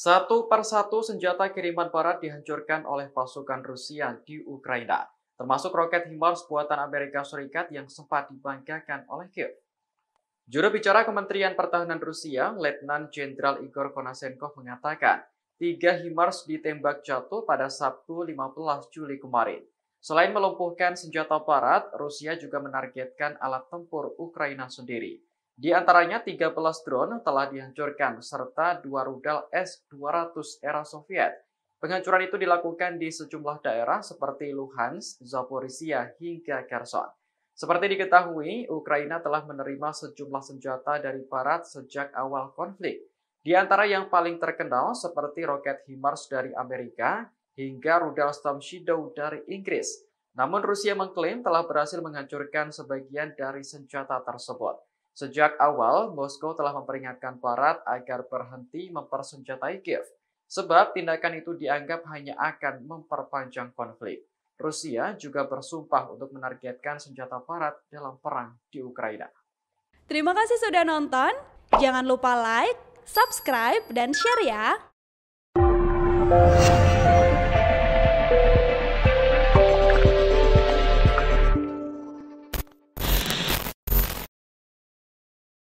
Satu persatu senjata kiriman barat dihancurkan oleh pasukan Rusia di Ukraina, termasuk roket HIMARS buatan Amerika Serikat yang sempat dibanggakan oleh Kiev. Juru bicara Kementerian Pertahanan Rusia, Letnan Jenderal Igor Konasenkov mengatakan, tiga HIMARS ditembak jatuh pada Sabtu 15 Juli kemarin. Selain melumpuhkan senjata barat, Rusia juga menargetkan alat tempur Ukraina sendiri. Di antaranya 13 drone telah dihancurkan serta dua rudal S-200 era Soviet. Penghancuran itu dilakukan di sejumlah daerah seperti Luhansk, Zaporizhia, hingga Kherson. Seperti diketahui, Ukraina telah menerima sejumlah senjata dari Barat sejak awal konflik. Di antara yang paling terkenal seperti roket HIMARS dari Amerika hingga rudal Storm Shadow dari Inggris. Namun Rusia mengklaim telah berhasil menghancurkan sebagian dari senjata tersebut. Sejak awal, Moskow telah memperingatkan Barat agar berhenti mempersenjatai Kiev, sebab tindakan itu dianggap hanya akan memperpanjang konflik. Rusia juga bersumpah untuk menargetkan senjata Barat dalam perang di Ukraina. Terima kasih sudah nonton. Jangan lupa like, subscribe, dan share ya.